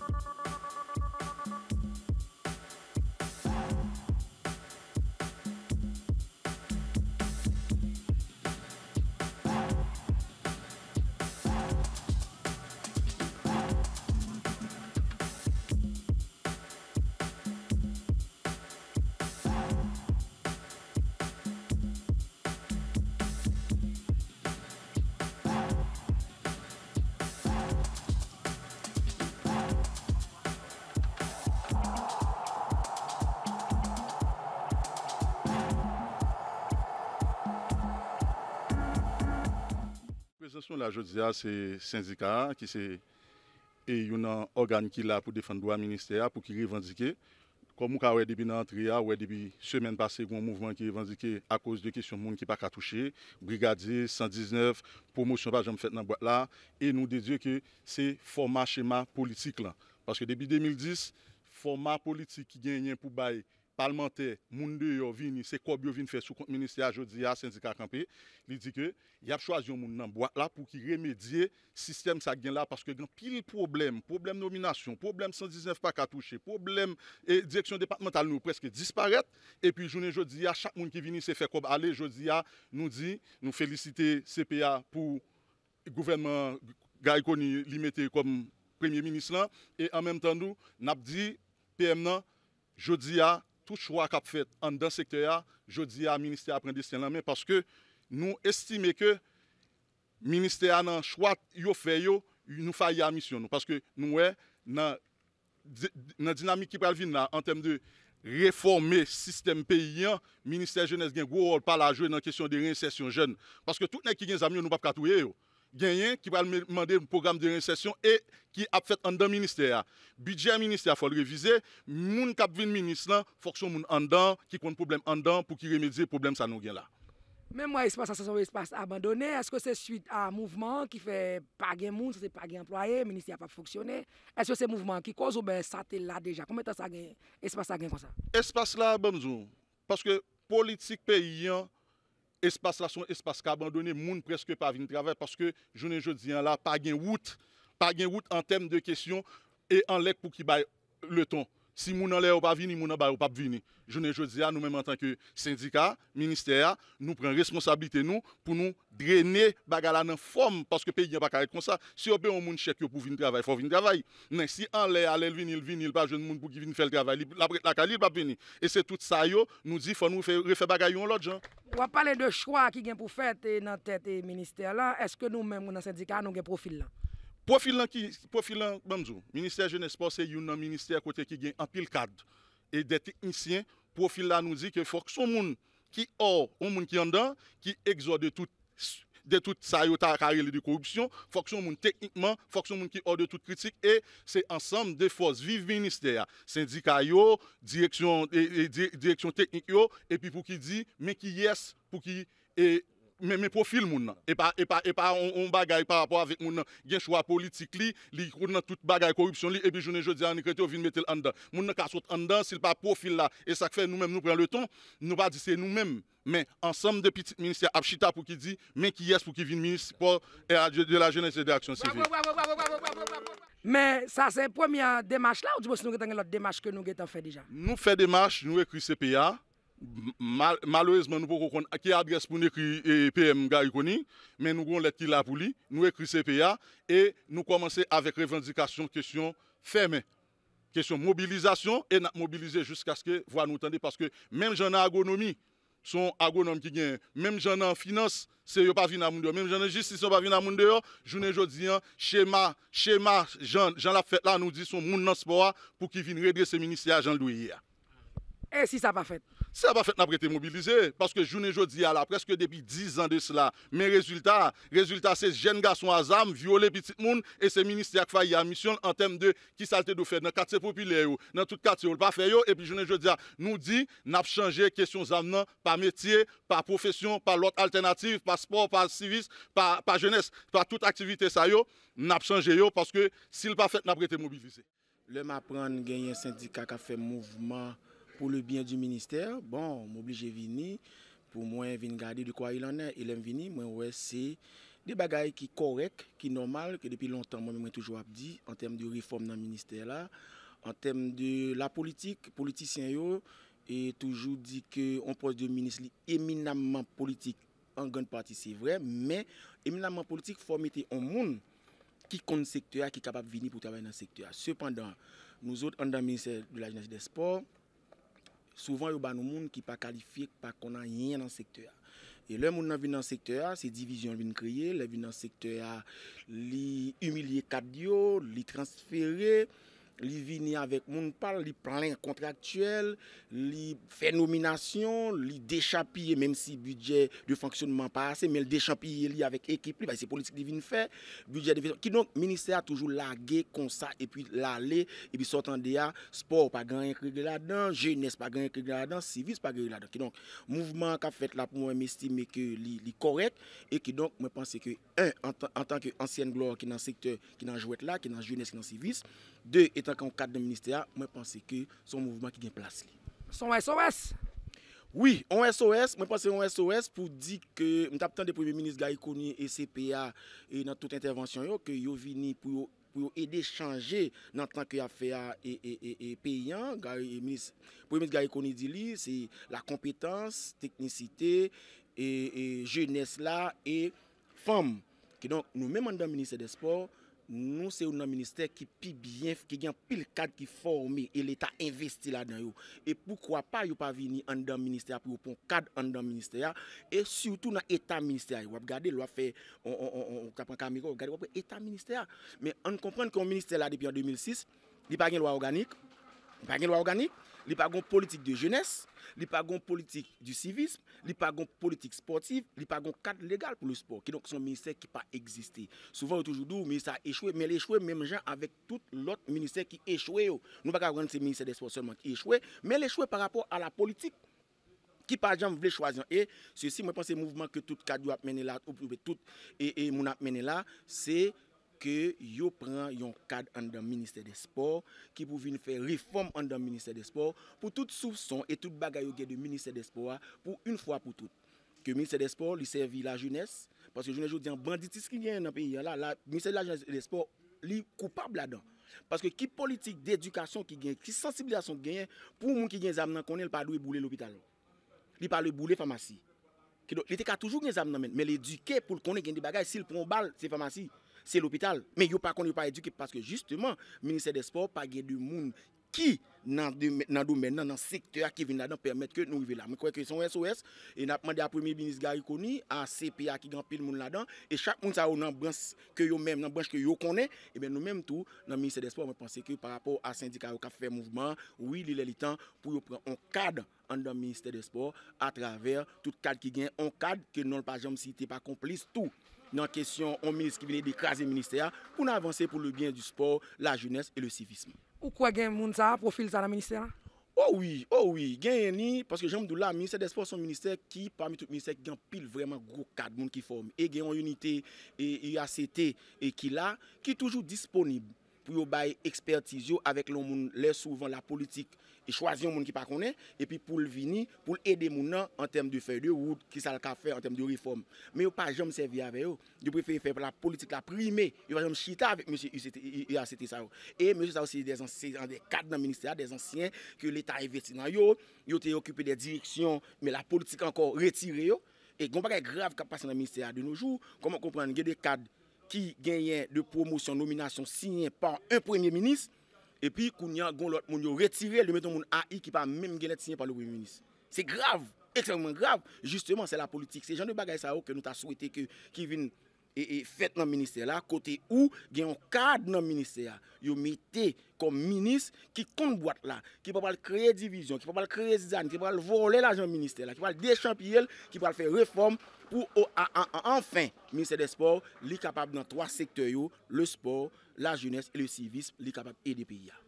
Thank you. Son ah, ah, la jodi ya se syndika ki se e yon an organ ki la pou defan do an minister ya pou ki revan dike. Kom mou ka ou e debi nan tri ya ou e debi semen pase yon mouvman ki revan dike a koz de kesyon moun ki pa katouche. Brigadier 119, promosyon pa jom fet nan boit la e nou dedye ke se forma chema politik la. Paske debi 2010, forma politik ki genyen pou baye. parlementè, moun de yo vini, se kob yo vini fè sou kont ministè a jodi a, sendika a kampè, li di ke, yap chwa zyon moun nan boat la pou ki remedye sistem sa gen la paske gen pil problem, problem nominasyon, problem 119 pa ka touche, problem direksyon departemental nou preske disparèt, e pi jounen jodi a, chak moun ki vini se fè kob, ale jodi a, nou di, nou felicite CPA pou gouvenman gay koni li mette kom premier ministè lan, e an menm tan nou, nap di, PM nan, jodi a, tout chwa kap fèt an dan sekte ya, jodi ya minister apren disten la men, paske nou estime ke minister ya nan chwa yo fè yo, nou fay ya misyon nou, paske nou wè nan dinamik ki pral vin nan, an tem de reforme sistem peyi yan, minister jènes gen gwo ol pal a jwè nan kesyon de reinsesyon jèn, paske tout nan ki gen zami yo nou pap katouye yo, genyen, ki pa al mende mw program de resesyon e ki ap fèt an dan minister ya. Bidja minister ya fòl revize, moun kap vin minister la, fòksyon moun an dan, ki kon problem an dan pou ki remedze problem sa nou gen la. Men mwa espase sa son espase abandone, eske se suite a mouvman ki fè pa gen moun, se se pa gen employe, minister ya pa fòksyon e, eske se mouvman ki koz ou ben sa te la deja, komè tan sa gen, espase sa gen kon sa? Espace la ban zon, paske politik peyi yon, Espas la son espas ka abandone, moun preske pa vin trave, paske jounen je diyan la, pa gen wout, pa gen wout an tem de kesyon, e an lek pou ki bay le ton. Si moun an lè ou pa vini, moun an bay ou pa vini. Jounen joudia, nou mèm an tanke syndika, minister, nou pren responsabilite nou pou nou drene bagala nan fòm paske pe yon pa karet kon sa. Si yo bè yon moun chek yo pou vini travay, fò vini travay. Nè, si an lè alè l vini, l vini, l pa joun moun pou ki vini fè l travay, l akali l pa vini. E se tout sa yo, nou di fò nou refè bagay yon lòdjan. Wap pale de chwa ki gen pou fète nan tèt e minister lan, eske nou mèm moun an syndika an nou gen profil lan? Profil la ki, profil la banjou, Ministèr Jeunesse-Port-Sé-Younan, Ministèr Kote ki gen apil kad, e de teknisyen, profil la nou di ke fokso moun ki or ou moun ki yon dan, ki egzo de tout sa yo ta kareli de korupsyon, fokso moun teknikman, fokso moun ki or de tout kritik, e se ansam de fos, vive ministèr, syndika yo, direksyon teknik yo, e pi pou ki di, men ki yes, pou ki... Mais mes profils moun et pas et pas et pas on, bagaille par rapport avec moun gien choix politique li li tout toute bagaille corruption li et puis je jodi an ikrete ou vinn mettel andan moun nan ka sot andan s'il pas profil là et ça fait nous mêmes nous prenons le temps nous pas que c'est nous mêmes mais ensemble de petits ministères abchita pour qui dit mais qui est pour qui vinn ministre de la jeunesse et de l'action civile mais ça c'est première démarche là ou tu penses nous gagne l'autre démarche que nous déjà fait déjà nous fait démarche nous écrit CPA malwezman nou pou kon akye adres pou nekri PM ga yukoni men nou kon let ki la pou li, nou ekri CPA e nou komanse avèk revendikasyon kesyon feme kesyon mobilizasyon e nan mobilize jousk aske vwa nou tende paske menm jen an agonomi son agonomi ki gen, menm jen an finans se yo pa vin nan moun deyo, menm jen an jist se yo pa vin nan moun deyo, jounen jodi chema, chema, jen la fet la nou di son moun nan spoa pou ki vin redre se minisya jan louye e eh, si sa pa fet Sa pa fet napre te mobilize, paske jounen jodi ya la, preske debi 10 an de cela. Men rezultat, rezultat se jen ga son azam, viole pitit moun, e se minist ya kwa yamisyon an tem de ki salte nou fe, nan katse popile yo, nan tout katse ou l pa fe yo, epi jounen jodi ya nou di, nap chanje kesyon zam nan, pa metye, pa profesyon, pa lot alternatif, pa sport, pa civis, pa jenes, pa tout aktivite sa yo, nap chanje yo, paske si l pa fet napre te mobilize. Le ma pran genye syndika ka fe mouvouman, Pour le bien du ministère, bon, m'oblige vini, pou mwen vini gade de kwa il anè, il lèm vini, mwen wè se de bagay ki korek, ki normal, ke depi lontan mwen mwen toujou apdi, an tem de reform nan ministère la, an tem de la politik, politisyen yo, e toujou di ke on pose de ministli eminamman politik an gant parti, se vre, mwen eminamman politik fòmite an moun ki kon sektüa, ki kapap vini pou tabay nan sektüa. Sependan, nouzot, an dan ministère de la Génèse des Sports, Souvan yon ban nou moun ki pa kalifiye pa konan yen nan sektora. E lè moun nan vin nan sektora, se divizyon vin kriye, lè vin nan sektora li umilye kadyo, li transfere... li vini avèk moun pal, li pralè kontraktuel, li fenominasyon, li dechapye mèm si budget de fanksyonman pa asè, mèl dechapye li avèk ekip li, bay se politik li vini fè, budget de fanksyonman ki donk, minister a toujou lagè, konsa epi lalè, epi sotan deyè sport pa gen yon kri gè la dan, jènes pa gen yon kri gè la dan, sivis pa gen yon kri gè la dan ki donk, mouvman ka fèt la pou mèm estime ke li korek, e ki donk mè panse ke, en tanke ansyen glòre ki nan sektè, ki nan jwèt la tanke an kade de minister ya, mwen panse ke son mouvment ki gen plas li. Son SOS? Oui, on SOS, mwen panse on SOS pou di ke mta ptande premier ministre gari koni e CPA nan tout intervensyon yo, ke yo vini pou yo ede chanje nan tanke ya feya e peyan, premier ministre gari koni di li, se la kompetans, teknisite, jeunesse la, e fom, ki donk nou menman dan minister de sport, Nou se ou nan minister ki pi byen, ki gen pil kad ki formi e l'Etat investi la den yo. E poukwa pa yo pa vini under minister ya pou yo pon kad under minister ya. E surtout nan Eta minister ya. Wap gade lwa fe, on tapan kamiko, wap gade wap e Eta minister ya. Men an kompren ki ou minister la depi an 2006, di pa gen lwa organik? Pa gen lwa organik? Li pa gon politik de jenes, li pa gon politik du sivism, li pa gon politik sportif, li pa gon kat legal pou le sport. Ki donk son minister ki pa egziste. Souvan ou toujou dou, minister a echoue, men l'echoue menm gen avèk tout l'ot minister ki echoue yo. Nou baka gwen se minister de sport seman ki echoue, men l'echoue par rapport a la politik. Ki pa jan vle chwazyon e, se si mwen panse mouvman ke tout kadou apmene la, ou poube tout, e moun apmene la, se... ke yo pran yon kad an dan Ministè de Sport, ki pou vin fè reform an dan Ministè de Sport, pou tout soufson et tout bagay yo gen de Ministè de Sport, pou un fwa pou tout. Ki Ministè de Sport li servi la jounès, paske jounès jou diyan banditis ki gen nan peyi yon la, la Ministè de Sport li koupab la dan. Paske ki politik d'edukasyon ki gen, ki sensibilasyon ki gen, pou moun ki gen zam nan konen li pa lou e boule l'opital. Li pa lou e boule famasy. Li teka toujou gen zam nan men, men li eduke pou konen gen di bagay, si l pou mbal se famasy. Se l'opital, men yo pa kon yo pa eduki Paske justeman, minister de sport pa gen De moun ki nan domen Nan sektèr ki vin la dan Permète ke nou yive la, mè kwen kwen son SOS E napman de apremi binis gari koni A CPA ki gen pil moun la dan E chak moun sa ou nan branj ke yo mèm Nan branj ke yo konè, e mè nou mèm tou Nan minister de sport, mè panse ki par rapport A syndika yo ka fè mouvman, wè li lè li tan Pou yo pren an kad an dan minister de sport A travèr tout kad ki gen An kad ke non pa jom si te pa komplis Tou nan kesyon an ministre ki bine dekaze minister pou nan avanse pou le bien du sport, la jounesse e le civisme. Ou kwa gen moun za, profil za la minister? Ou oh oui, ou oh oui, gen eni, parce que jen mdou la, minister de sport son minister ki parmi tout minister ki gen pil vreman gwo kad moun ki form, e gen an unité e IACT e ki la, ki toujou disponib pou yo bay ekspertiz yo avèk loun moun lè souvan la politik, e chwazi yon moun ki pa konè, epi pou l'vini, pou l'ède moun nan, an tem di fè di yo wout ki sa lka fè an tem di yo reform. Me yo pa jom sèvi avè yo, yo prefè yon fè la politik la primè, yo pa jom chita avèk M. Uyase Tessaro. E M. Tessaro se yon de kad nan ministerat, de zansyen, ke l'Etat yon vèti nan yo, yo te yon kipè de direksyon, me la politik an kon retire yo, e gompa kè grave kap pasè nan ministerat de noujou, komon kompran, ge de ki genyen de promosyon nominasyon sinyen pan un premye minis, epi kou nyan goun lot moun yo retirel le meton moun a yi ki pa menm genyen sinyen pan loun premye minis. Se grav, eksemwen grav, justeman se la politik. Se jan de bagay sa ou ke nou ta souwete ke kivin E, e fèt nan ministè la, kote ou gen yon kade nan ministè la. Yon metè kon minist ki konn boat la, ki pa pal kreye divizyon, ki pa pal kreye zan, ki pa pal vole la jan ministè la, ki pa pal dechampyèl, ki pa pal fè reform pou an an an an. Enfèn, ministè de sport li kapab nan 3 sektoryo, le sport, la jounès et le civisme li kapab edi piya.